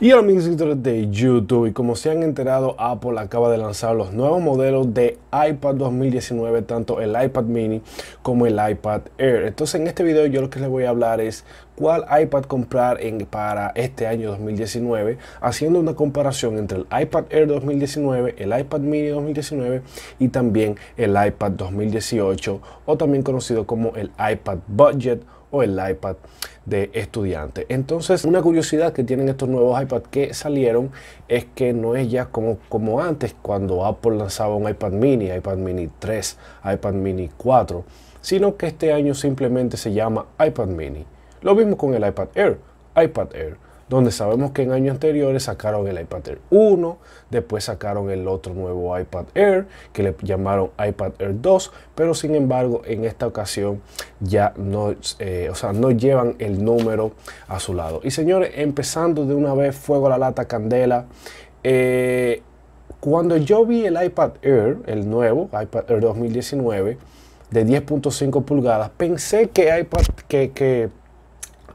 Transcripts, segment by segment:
Y hola mis de YouTube, y como se han enterado, Apple acaba de lanzar los nuevos modelos de iPad 2019, tanto el iPad mini como el iPad Air. Entonces en este video yo lo que les voy a hablar es cuál iPad comprar en, para este año 2019, haciendo una comparación entre el iPad Air 2019, el iPad mini 2019 y también el iPad 2018 o también conocido como el iPad Budget o el iPad de estudiante. Entonces, una curiosidad que tienen estos nuevos iPads que salieron es que no es ya como, como antes, cuando Apple lanzaba un iPad mini, iPad mini 3, iPad mini 4, sino que este año simplemente se llama iPad mini. Lo mismo con el iPad Air, iPad Air donde sabemos que en años anteriores sacaron el iPad Air 1, después sacaron el otro nuevo iPad Air, que le llamaron iPad Air 2, pero sin embargo en esta ocasión ya no, eh, sea, llevan el número a su lado. Y señores, empezando de una vez, fuego a la lata, candela. Eh, cuando yo vi el iPad Air, el nuevo iPad Air 2019, de 10.5 pulgadas, pensé que iPad, que, que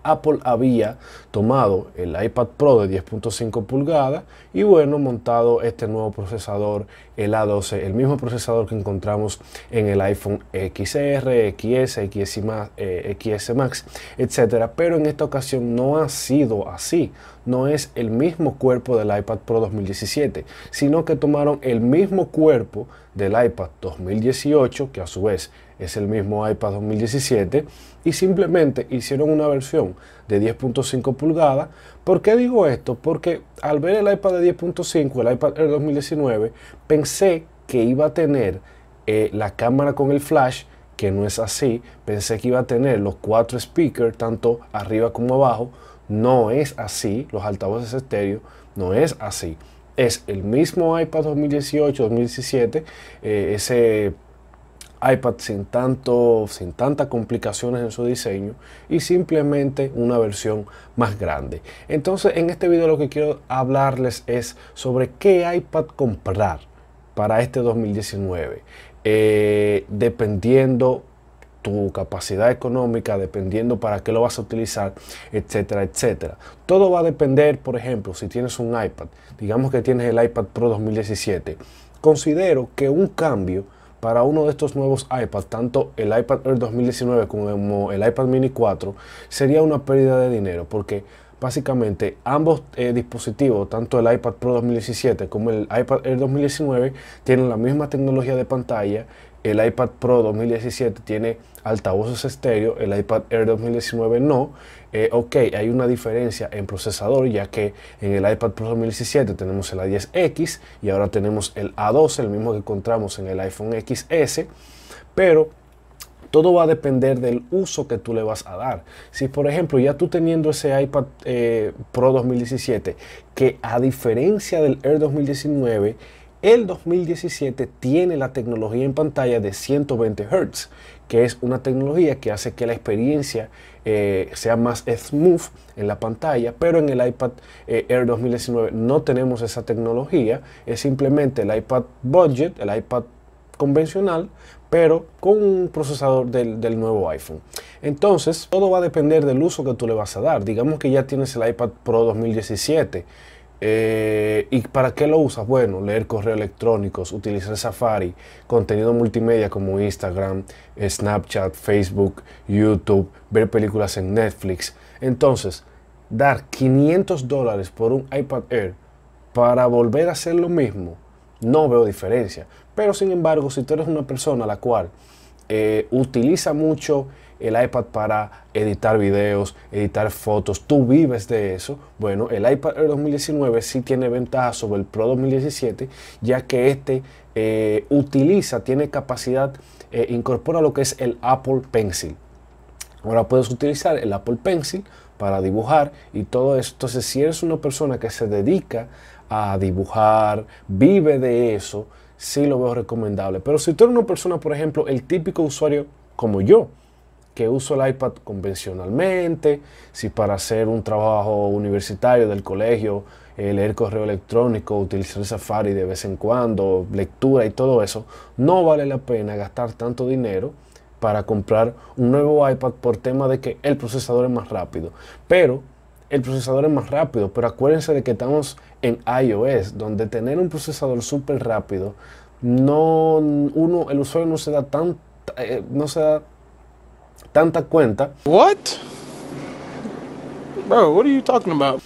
Apple había tomado el iPad Pro de 10.5 pulgadas y bueno, montado este nuevo procesador, el A12, el mismo procesador que encontramos en el iPhone XR, XS, XS, XS eh, Max, etc. Pero en esta ocasión no ha sido así. No es el mismo cuerpo del iPad Pro 2017, sino que tomaron el mismo cuerpo del iPad 2018, que a su vez es el mismo iPad 2017, y simplemente hicieron una versión de 10.5 pulgadas. ¿Por qué digo esto? Porque al ver el iPad de 10.5, el iPad Air 2019, pensé que iba a tener eh, la cámara con el flash, que no es así. Pensé que iba a tener los cuatro speakers, tanto arriba como abajo. No es así, los altavoces estéreo, no es así. Es el mismo iPad 2018-2017, eh, ese iPad sin, tanto, sin tantas complicaciones en su diseño y simplemente una versión más grande. Entonces en este video lo que quiero hablarles es sobre qué iPad comprar para este 2019. Eh, dependiendo tu capacidad económica, dependiendo para qué lo vas a utilizar, etcétera, etcétera. Todo va a depender, por ejemplo, si tienes un iPad, digamos que tienes el iPad Pro 2017, considero que un cambio para uno de estos nuevos iPads, tanto el iPad Air 2019 como el iPad Mini 4, sería una pérdida de dinero porque básicamente ambos eh, dispositivos, tanto el iPad Pro 2017 como el iPad Air 2019, tienen la misma tecnología de pantalla el iPad Pro 2017 tiene altavoces estéreo, el iPad Air 2019 no. Eh, ok, hay una diferencia en procesador, ya que en el iPad Pro 2017 tenemos el A10X y ahora tenemos el A12, el mismo que encontramos en el iPhone XS, pero todo va a depender del uso que tú le vas a dar. Si por ejemplo ya tú teniendo ese iPad eh, Pro 2017, que a diferencia del Air 2019, el 2017 tiene la tecnología en pantalla de 120 Hz, que es una tecnología que hace que la experiencia eh, sea más smooth en la pantalla, pero en el iPad eh, Air 2019 no tenemos esa tecnología, es simplemente el iPad budget, el iPad convencional, pero con un procesador del, nuevo iPhone. Entonces, todo va a depender del uso que tú le vas a dar. Digamos que ya tienes el iPad Pro 2017 eh, ¿Y para qué lo usas? Bueno, leer correos electrónicos, utilizar Safari, contenido multimedia como Instagram, eh, Snapchat, Facebook, YouTube, ver películas en Netflix. Entonces, dar 500 dólares por un iPad Air para volver a hacer lo mismo, no veo diferencia. Pero sin embargo, si tú eres una persona la cual eh, utiliza mucho el iPad para editar videos, editar fotos, tú vives de eso. Bueno, el iPad 2019 sí tiene ventaja sobre el Pro 2017, ya que este eh, utiliza, tiene capacidad, eh, incorpora lo que es el Apple Pencil. Ahora puedes utilizar el Apple Pencil para dibujar y todo esto. Entonces, si eres una persona que se dedica a dibujar, vive de eso, sí lo veo recomendable. Pero si tú eres una persona, por ejemplo, el típico usuario como yo, que uso el iPad convencionalmente, si para hacer un trabajo universitario del colegio, eh, leer correo electrónico, utilizar Safari de vez en cuando, lectura y todo eso, no vale la pena gastar tanto dinero para comprar un nuevo iPad por tema de que el procesador es más rápido. Pero el procesador es más rápido, pero acuérdense de que estamos en iOS, donde tener un procesador súper rápido, no, uno, el usuario no se da tan, eh, no se Tanta cuenta, What? Bro, what are you talking about?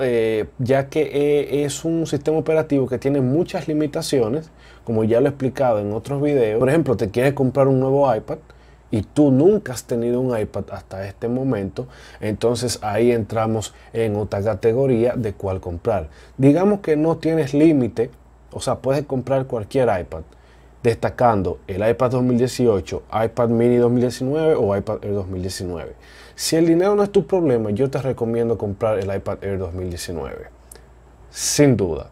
Eh, ya que eh, es un sistema operativo que tiene muchas limitaciones, como ya lo he explicado en otros videos. Por ejemplo, te quieres comprar un nuevo iPad y tú nunca has tenido un iPad hasta este momento, entonces ahí entramos en otra categoría de cuál comprar. Digamos que no tienes límite, o sea, puedes comprar cualquier iPad destacando el iPad 2018, iPad mini 2019 o iPad Air 2019. Si el dinero no es tu problema, yo te recomiendo comprar el iPad Air 2019. Sin duda,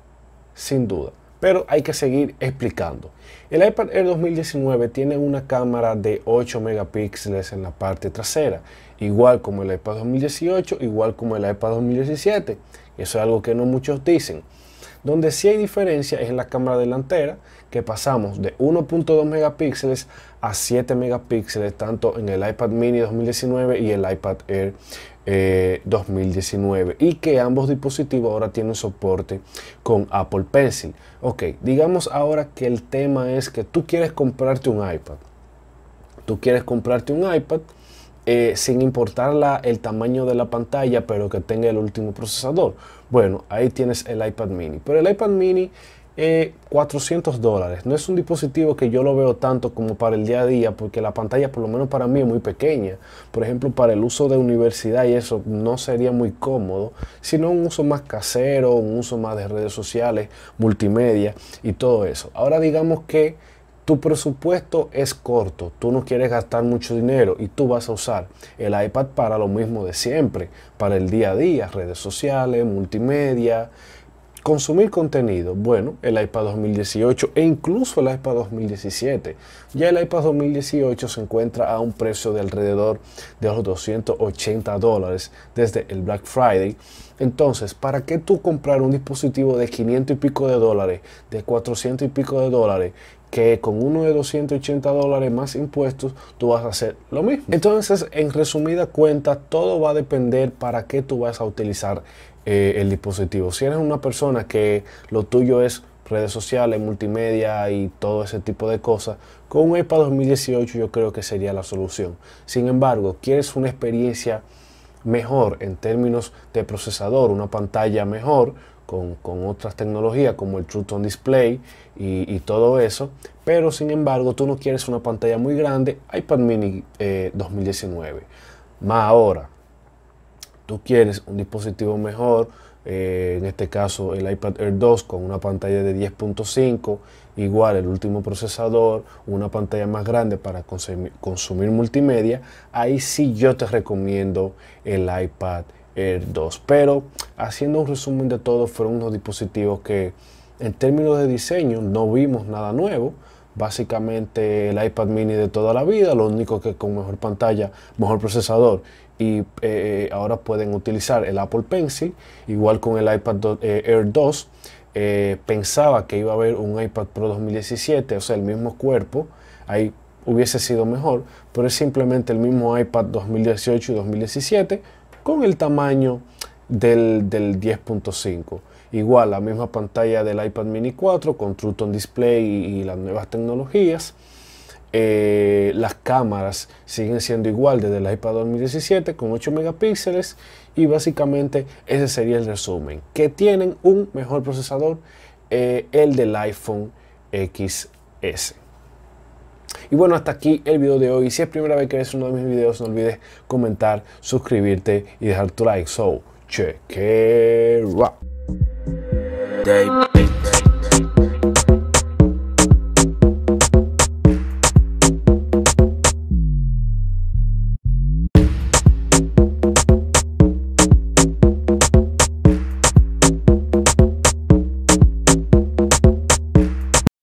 sin duda. Pero hay que seguir explicando. El iPad Air 2019 tiene una cámara de 8 megapíxeles en la parte trasera, igual como el iPad 2018, igual como el iPad 2017. Eso es algo que no muchos dicen. Donde sí hay diferencia es en la cámara delantera, pasamos de 1.2 megapíxeles a 7 megapíxeles tanto en el iPad mini 2019 y el iPad Air 2019 eh, y que ambos dispositivos ahora tienen soporte con Apple Pencil. Ok, digamos ahora que el tema es que tú quieres comprarte un iPad. Tú quieres comprarte un iPad eh, sin importar el tamaño de la pantalla, pero que tenga el último procesador. Bueno, ahí tienes el iPad mini. Pero el iPad mini 400 eh, dólares. No es un dispositivo que yo lo veo tanto como para el día a día, porque la pantalla, por lo menos para mí, es muy pequeña. Por ejemplo, para el uso de universidad y eso no sería muy cómodo, sino un uso más casero, un uso más de redes sociales, multimedia y todo eso. Ahora digamos que tu presupuesto es corto, tú no quieres gastar mucho dinero y tú vas a usar el iPad para lo mismo de siempre, para el día a día, redes sociales, multimedia, Consumir contenido. Bueno, el iPad 2018 e incluso el iPad 2017. Ya el iPad 2018 se encuentra a un precio de alrededor de los 280 dólares desde el Black Friday. Entonces, ¿para qué tú comprar un dispositivo de 500 y pico de dólares, de 400 y pico de dólares, que con uno de 280 dólares más impuestos tú vas a hacer lo mismo? Entonces, en resumida cuenta, todo va a depender para qué tú vas a utilizar eh, el dispositivo. Si eres una persona que lo tuyo es redes sociales, multimedia y todo ese tipo de cosas, con un iPad 2018 yo creo que sería la solución. Sin embargo, quieres una experiencia mejor en términos de procesador, una pantalla mejor con, otras tecnologías como el True Tone Display y, todo eso, pero sin embargo tú no quieres una pantalla muy grande, iPad mini 2019. Eh, Más ahora, tú quieres un dispositivo mejor, eh, en este caso el iPad Air 2 con una pantalla de 10.5, igual el último procesador, una pantalla más grande para consumir, consumir multimedia, ahí sí yo te recomiendo el iPad Air 2. Pero haciendo un resumen de todo, fueron unos dispositivos que en términos de diseño no vimos nada nuevo, básicamente el iPad mini de toda la vida, lo único que con mejor pantalla, mejor procesador y eh, ahora pueden utilizar el Apple Pencil, igual con el iPad eh, Air 2. Eh, pensaba que iba a haber un iPad Pro 2017, o sea, el mismo cuerpo, ahí hubiese sido mejor, pero es simplemente el mismo iPad 2018 y 2017 con el tamaño del, del 10.5. Igual, la misma pantalla del iPad mini 4 con True Tone Display y, las nuevas tecnologías. Eh, las cámaras siguen siendo igual desde el iPad 2017 con 8 megapíxeles y básicamente ese sería el resumen que tienen un mejor procesador eh, el del iPhone XS y bueno hasta aquí el video de hoy si es primera vez que ves uno de mis videos no olvides comentar suscribirte y dejar tu like so check day.